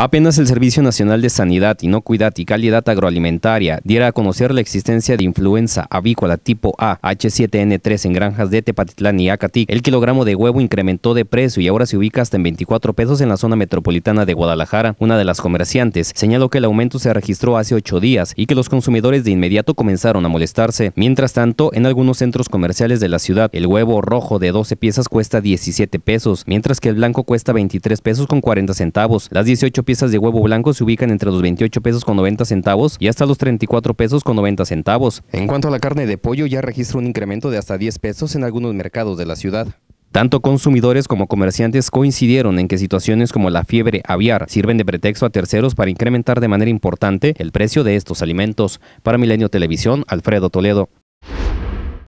Apenas el Servicio Nacional de Sanidad, y No Cuidad y Calidad Agroalimentaria diera a conocer la existencia de influenza avícola tipo A H7N3 en granjas de Tepatitlán y Acati, el kilogramo de huevo incrementó de precio y ahora se ubica hasta en 24 pesos en la zona metropolitana de Guadalajara. Una de las comerciantes señaló que el aumento se registró hace ocho días y que los consumidores de inmediato comenzaron a molestarse. Mientras tanto, en algunos centros comerciales de la ciudad, el huevo rojo de 12 piezas cuesta 17 pesos, mientras que el blanco cuesta 23 pesos con 40 centavos. Las 18 piezas de huevo blanco se ubican entre los 28 pesos con 90 centavos y hasta los 34 pesos con 90 centavos. En cuanto a la carne de pollo, ya registra un incremento de hasta 10 pesos en algunos mercados de la ciudad. Tanto consumidores como comerciantes coincidieron en que situaciones como la fiebre aviar sirven de pretexto a terceros para incrementar de manera importante el precio de estos alimentos. Para Milenio Televisión, Alfredo Toledo.